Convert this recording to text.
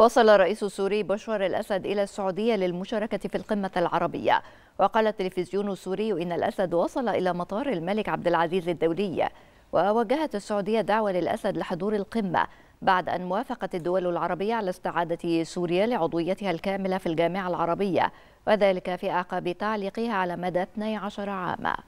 وصل الرئيس السوري بشار الأسد إلى السعودية للمشاركة في القمة العربية وقال التلفزيون السوري إن الأسد وصل إلى مطار الملك عبد العزيز الدولي ووجهت السعودية دعوة للأسد لحضور القمة بعد أن وافقت الدول العربية على استعادة سوريا لعضويتها الكاملة في الجامعة العربية وذلك في أعقاب تعليقها على مدى 12 عاماً